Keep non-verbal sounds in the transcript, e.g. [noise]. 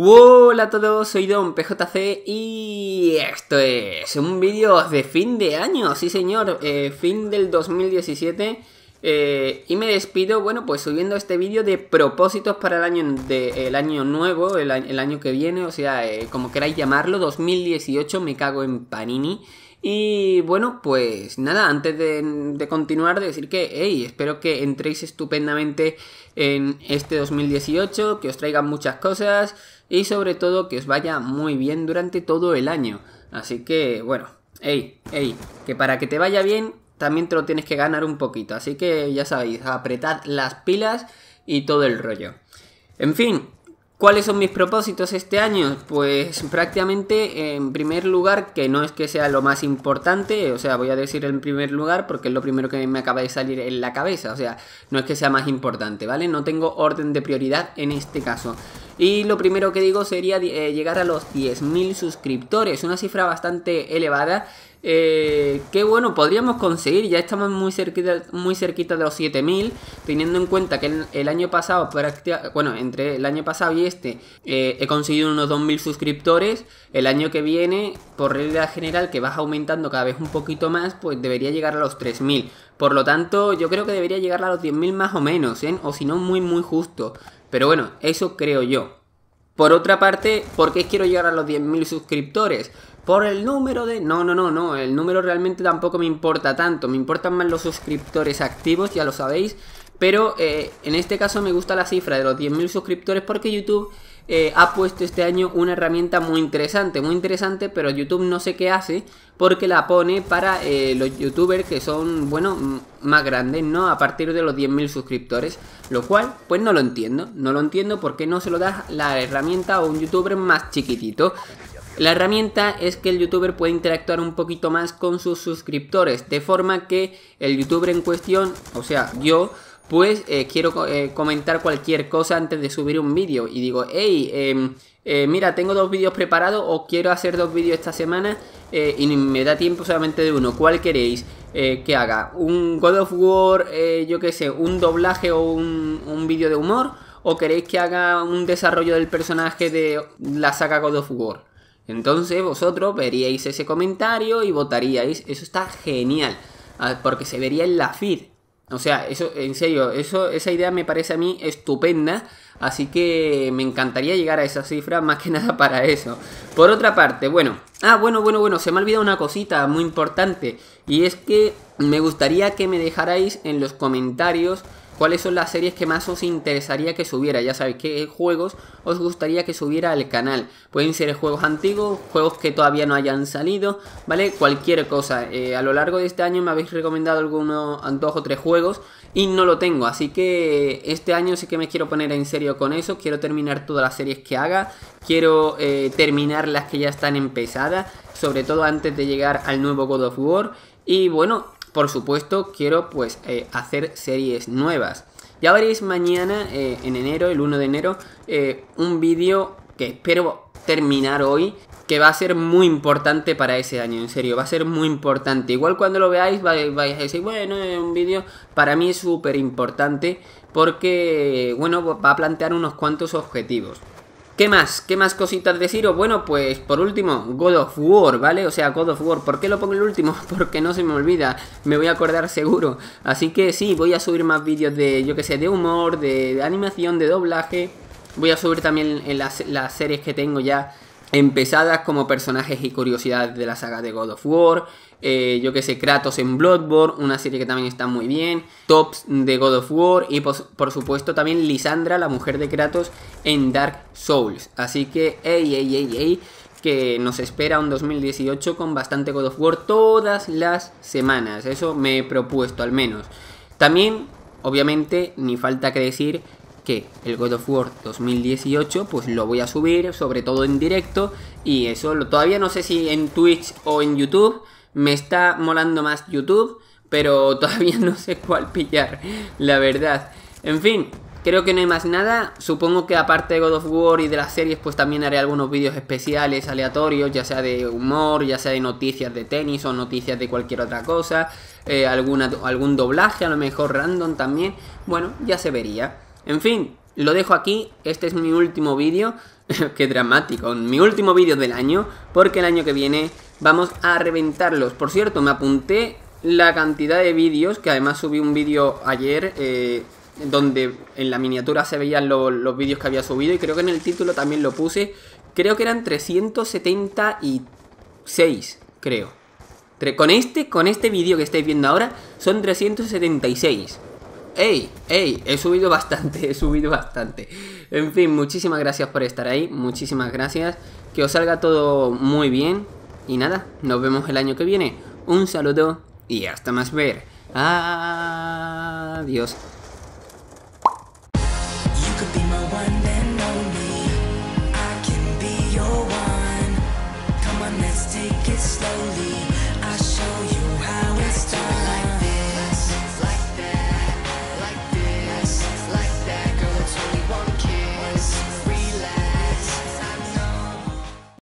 Hola a todos, soy Don PJC y esto es un vídeo de fin de año, sí señor, eh, fin del 2017 eh, y me despido, bueno, pues subiendo este vídeo de propósitos para el año, de, el año nuevo, el, año que viene, o sea, eh, como queráis llamarlo, 2018, me cago en Panini. Y bueno, pues nada, antes de, continuar, de decir que, hey, espero que entréis estupendamente en este 2018, que os traigan muchas cosas y sobre todo que os vaya muy bien durante todo el año. Así que, bueno, hey, hey, que para que te vaya bien también te lo tienes que ganar un poquito. Así que ya sabéis, apretad las pilas y todo el rollo. En fin, ¿Cuáles son mis propósitos este año? Pues prácticamente en primer lugar, que no es que sea lo más importante, o sea, voy a decir en primer lugar porque es lo primero que me acaba de salir en la cabeza, o sea, no es que sea más importante, ¿vale? No tengo orden de prioridad en este caso. Y lo primero que digo sería eh, llegar a los 10.000 suscriptores, una cifra bastante elevada eh, que bueno, podríamos conseguir, ya estamos muy cerquita, muy cerquita de los 7000, teniendo en cuenta que el, año pasado, bueno, entre el año pasado y este, eh, he conseguido unos 2000 suscriptores, el año que viene, por regla general, que vas aumentando cada vez un poquito más, pues debería llegar a los 3000. Por lo tanto, yo creo que debería llegar a los 10.000 más o menos, ¿eh? o si no, muy, muy justo. Pero bueno, eso creo yo. Por otra parte, ¿por qué quiero llegar a los 10.000 suscriptores? Por el número de... No, no, no, no. El número realmente tampoco me importa tanto. Me importan más los suscriptores activos, ya lo sabéis. Pero eh, en este caso me gusta la cifra de los 10.000 suscriptores porque YouTube eh, ha puesto este año una herramienta muy interesante, muy interesante, pero YouTube no sé qué hace porque la pone para eh, los youtubers que son, bueno, más grandes, ¿no? A partir de los 10.000 suscriptores, lo cual, pues no lo entiendo, no lo entiendo porque no se lo da la herramienta a un youtuber más chiquitito. La herramienta es que el youtuber puede interactuar un poquito más con sus suscriptores, de forma que el youtuber en cuestión, o sea, yo, pues eh, quiero eh, comentar cualquier cosa antes de subir un vídeo y digo, hey, em, eh, mira, tengo dos vídeos preparados o quiero hacer dos vídeos esta semana y me da tiempo solamente de uno. ¿Cuál queréis que haga? ¿Un God of War, yo qué sé, un doblaje o un, un vídeo de humor? ¿O queréis que haga un desarrollo del personaje de la saga God of War? Entonces vosotros veríais ese comentario y votaríais. Eso está genial. Ah, porque se vería en la feed. O sea, eso, en serio, eso, esa idea me parece a mí estupenda. Así que me encantaría llegar a esa cifra, [laughs] más que nada para eso. Por otra parte, bueno. Ah, bueno, bueno, bueno, se me ha olvidado una cosita muy importante. Y es que me gustaría que me dejarais en los comentarios cuáles son las series que más os interesaría que subiera. Ya sabéis qué juegos os gustaría que subiera al canal. Pueden ser juegos antiguos, juegos que todavía no hayan salido, ¿vale? Cualquier cosa. Eh, a lo largo de este año me habéis recomendado algunos dos o tres juegos y no lo tengo. Así que este año sí que me quiero poner en serio con eso. Quiero terminar todas las series que haga. Quiero eh, terminar las que ya están empezadas. Sobre todo antes de llegar al nuevo God of War. Y bueno, por supuesto, quiero pues eh, hacer series nuevas. Ya veréis mañana, eh, en enero, el 1 de enero, eh, un vídeo que espero terminar hoy, que va a ser muy importante para ese año, en serio, va a ser muy importante. Igual cuando lo veáis vais, a decir, bueno, es un vídeo para mí es súper importante porque, bueno, va a plantear unos cuantos objetivos. ¿Qué más? ¿Qué más cositas deciros? Bueno, pues por último, God of War, ¿vale? O sea, God of War. ¿Por qué lo pongo el último? [laughs] Porque no se me olvida. Me voy a acordar seguro. Así que sí, voy a subir más vídeos de, yo que sé, de humor, de, animación, de doblaje. Voy a subir también en las series que tengo ya empezadas como personajes y curiosidades de la saga de God of War, eh, yo que sé, Kratos en Bloodborne, una serie que también está muy bien, Tops de God of War y pues, por, supuesto también Lisandra, la mujer de Kratos en Dark Souls. Así que, ey, ey, ey, ey, que nos espera un 2018 con bastante God of War todas las semanas, eso me he propuesto al menos. También, obviamente, ni falta que decir que el God of War 2018 pues lo voy a subir, sobre todo en directo, y eso todavía no sé si en Twitch o en YouTube, me está molando más YouTube, pero [laughs] todavía no sé cuál pillar, la verdad. En fin, creo que no hay más nada, supongo que aparte de God of War y de las series pues también haré algunos vídeos especiales, aleatorios, ya sea de humor, ya sea de noticias de tenis o noticias de cualquier otra cosa, eh, alguna, algún doblaje a lo mejor random también, bueno, ya se vería. En fin, lo dejo aquí. Este es mi último vídeo. [laughs] Qué dramático. Mi último vídeo del año. Porque el año que viene vamos a reventarlos. Por cierto, me apunté la cantidad de vídeos. Que además subí un vídeo ayer. Eh, donde en la miniatura se veían los vídeos que había subido. Y creo que en el título también lo puse. Creo que eran 376. Creo. Con este, con este vídeo que estáis viendo ahora, son 376. ¡Ey! ¡Ey! He subido bastante, [laughs] he subido bastante. En fin, muchísimas gracias por estar ahí, muchísimas gracias. Que os salga todo muy bien. Y nada, nos vemos el año que viene. Un saludo y hasta más ver. Adiós.